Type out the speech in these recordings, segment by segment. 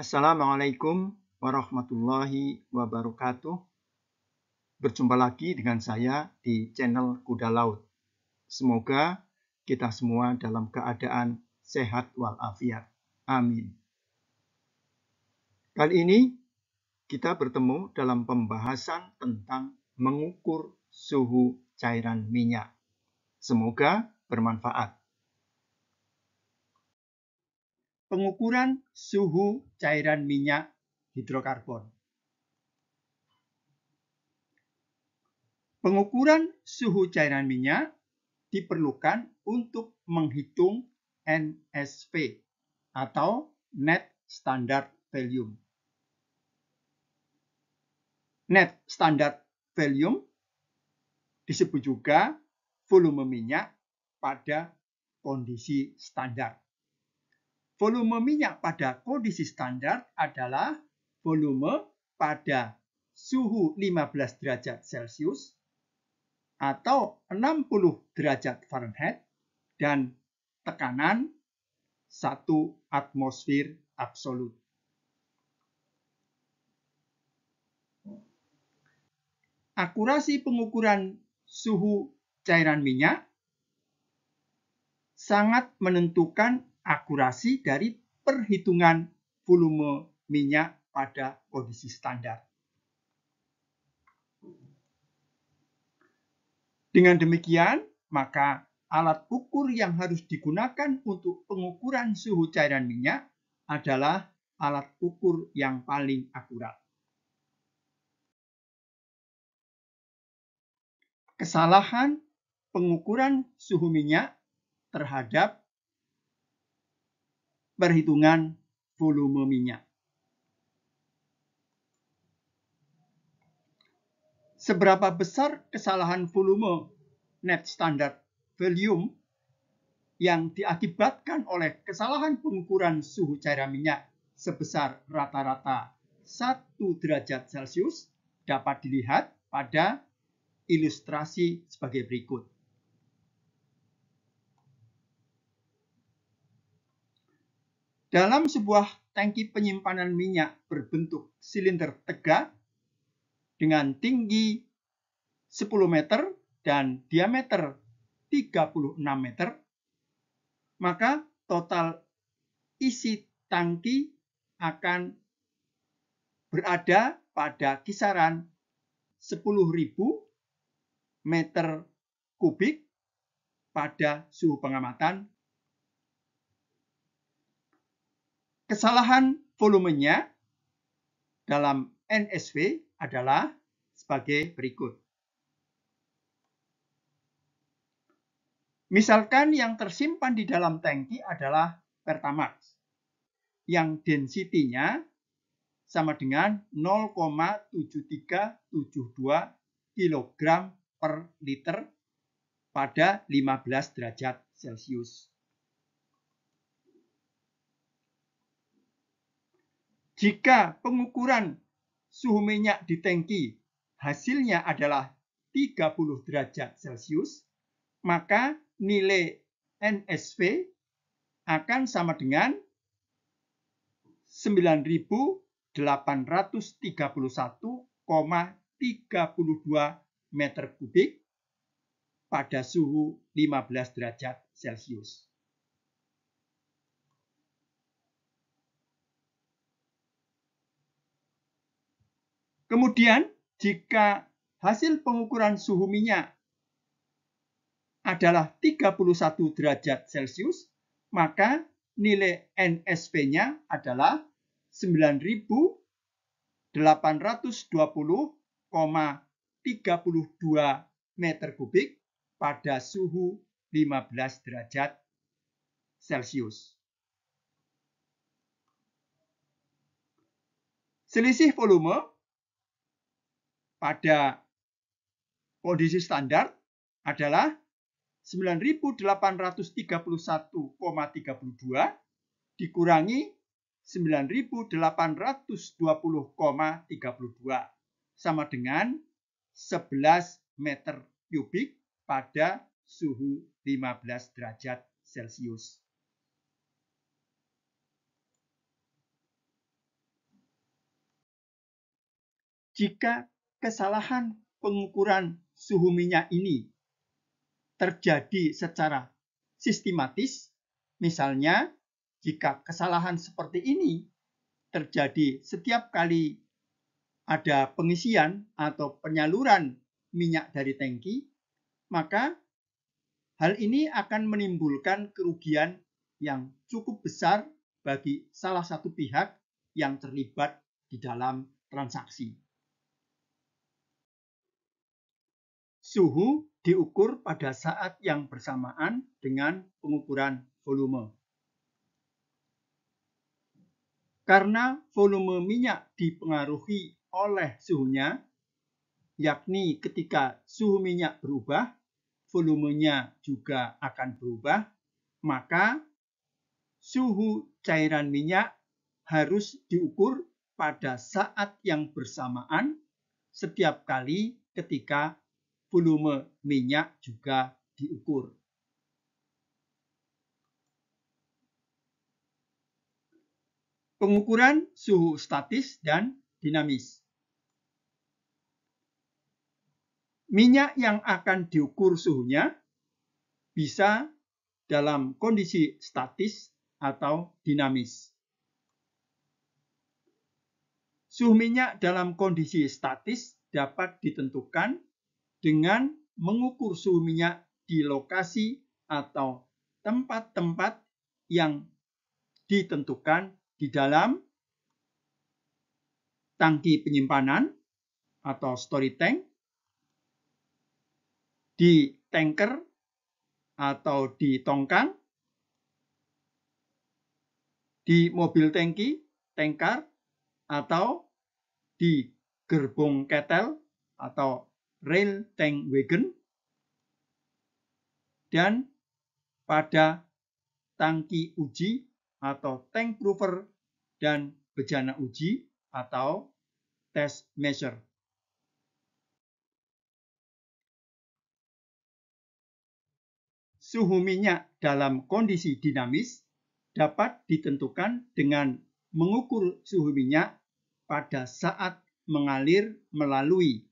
Assalamualaikum warahmatullahi wabarakatuh. Berjumpa lagi dengan saya di channel Kuda Laut. Semoga kita semua dalam keadaan sehat walafiat. Amin. Kali ini kita bertemu dalam pembahasan tentang mengukur suhu cairan minyak. Semoga bermanfaat. pengukuran suhu cairan minyak hidrokarbon. Pengukuran suhu cairan minyak diperlukan untuk menghitung NSV atau Net Standard Volume. Net Standard Volume disebut juga volume minyak pada kondisi standar volume minyak pada kondisi standar adalah volume pada suhu 15 derajat Celcius atau 60 derajat Fahrenheit dan tekanan 1 atmosfer absolut. Akurasi pengukuran suhu cairan minyak sangat menentukan akurasi dari perhitungan volume minyak pada kondisi standar. Dengan demikian, maka alat ukur yang harus digunakan untuk pengukuran suhu cairan minyak adalah alat ukur yang paling akurat. Kesalahan pengukuran suhu minyak terhadap perhitungan volume minyak. Seberapa besar kesalahan volume net standard volume yang diakibatkan oleh kesalahan pengukuran suhu cairan minyak sebesar rata-rata 1 derajat Celcius dapat dilihat pada ilustrasi sebagai berikut. Dalam sebuah tangki penyimpanan minyak berbentuk silinder tegak dengan tinggi 10 meter dan diameter 36 meter, maka total isi tangki akan berada pada kisaran 10.000 meter kubik pada suhu pengamatan Kesalahan volumenya dalam NSV adalah sebagai berikut. Misalkan yang tersimpan di dalam tangki adalah Pertamax yang densitinya sama dengan 0,7372 kg per liter pada 15 derajat Celcius. Jika pengukuran suhu minyak di tangki hasilnya adalah 30 derajat Celcius, maka nilai NSV akan sama dengan 9.831,32 meter kubik pada suhu 15 derajat Celcius. Kemudian, jika hasil pengukuran suhu minyak adalah 31 derajat Celcius, maka nilai NSP-nya adalah 9.820,32 meter kubik pada suhu 15 derajat Celcius. Selisih volume pada kondisi standar adalah 9.831,32 dikurangi 9.820,32 sama dengan 11 meter kubik pada suhu 15 derajat Celcius. Jika kesalahan pengukuran suhu minyak ini terjadi secara sistematis, misalnya jika kesalahan seperti ini terjadi setiap kali ada pengisian atau penyaluran minyak dari tangki, maka hal ini akan menimbulkan kerugian yang cukup besar bagi salah satu pihak yang terlibat di dalam transaksi. suhu diukur pada saat yang bersamaan dengan pengukuran volume. Karena volume minyak dipengaruhi oleh suhunya, yakni ketika suhu minyak berubah, volumenya juga akan berubah, maka suhu cairan minyak harus diukur pada saat yang bersamaan setiap kali ketika volume minyak juga diukur. Pengukuran suhu statis dan dinamis. Minyak yang akan diukur suhunya bisa dalam kondisi statis atau dinamis. Suhu minyak dalam kondisi statis dapat ditentukan dengan mengukur suhu minyak di lokasi atau tempat-tempat yang ditentukan di dalam tangki penyimpanan atau story tank, di tanker atau di tongkang, di mobil tangki, tanker atau di gerbong ketel atau rail tank wagon dan pada tangki uji atau tank prover dan bejana uji atau test measure. Suhu minyak dalam kondisi dinamis dapat ditentukan dengan mengukur suhu minyak pada saat mengalir melalui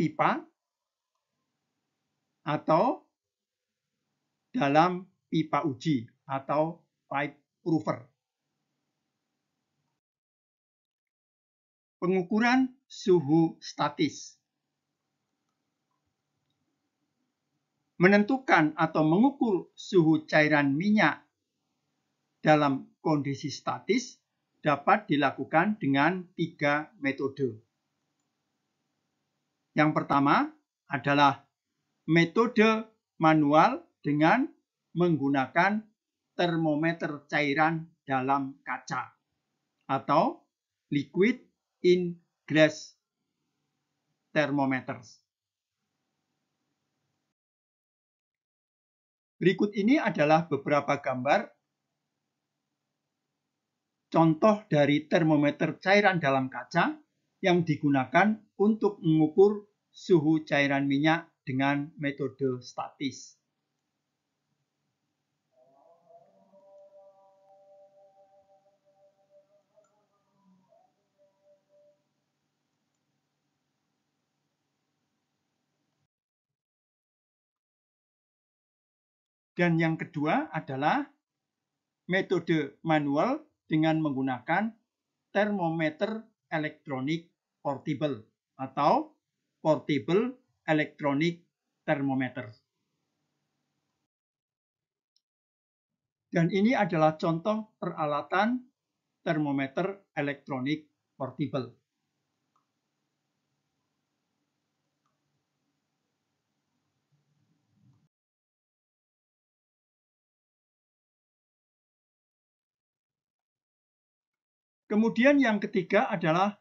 pipa atau dalam pipa uji atau pipe prover. Pengukuran suhu statis. Menentukan atau mengukur suhu cairan minyak dalam kondisi statis dapat dilakukan dengan tiga metode. Yang pertama adalah metode manual dengan menggunakan termometer cairan dalam kaca atau liquid in glass thermometers. Berikut ini adalah beberapa gambar contoh dari termometer cairan dalam kaca yang digunakan untuk mengukur suhu cairan minyak dengan metode statis. Dan yang kedua adalah metode manual dengan menggunakan termometer elektronik portable atau portable electronic thermometer. Dan ini adalah contoh peralatan termometer elektronik portable. Kemudian yang ketiga adalah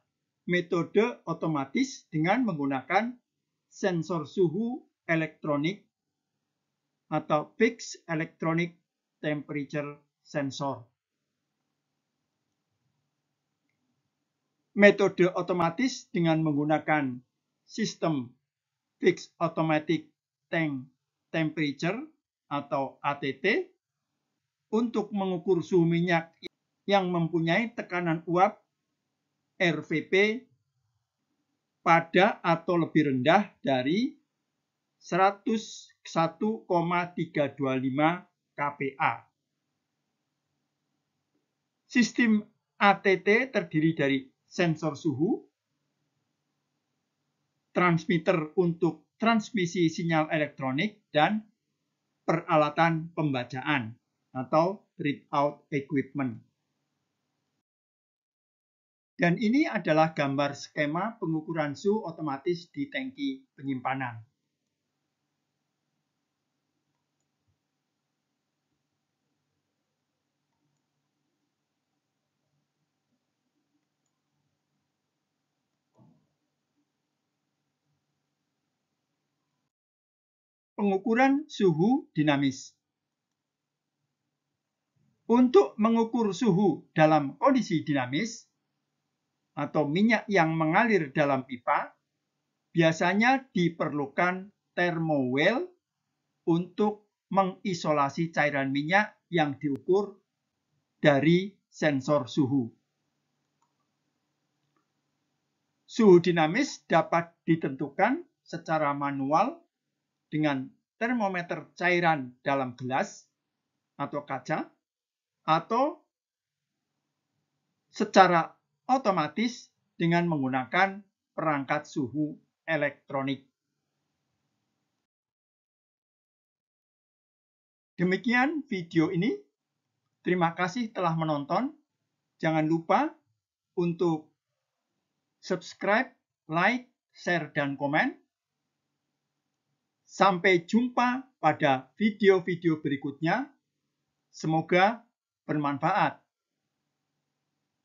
metode otomatis dengan menggunakan sensor suhu elektronik atau Fixed Electronic Temperature Sensor. Metode otomatis dengan menggunakan sistem Fixed Automatic Tank Temperature atau ATT untuk mengukur suhu minyak yang mempunyai tekanan uap RVP pada atau lebih rendah dari 101,325 kPa. Sistem ATT terdiri dari sensor suhu, transmitter untuk transmisi sinyal elektronik, dan peralatan pembacaan atau readout equipment. Dan ini adalah gambar skema pengukuran suhu otomatis di tangki penyimpanan. Pengukuran suhu dinamis Untuk mengukur suhu dalam kondisi dinamis, atau minyak yang mengalir dalam pipa, biasanya diperlukan thermowell untuk mengisolasi cairan minyak yang diukur dari sensor suhu. Suhu dinamis dapat ditentukan secara manual dengan termometer cairan dalam gelas atau kaca atau secara otomatis dengan menggunakan perangkat suhu elektronik. Demikian video ini. Terima kasih telah menonton. Jangan lupa untuk subscribe, like, share, dan komen. Sampai jumpa pada video-video berikutnya. Semoga bermanfaat.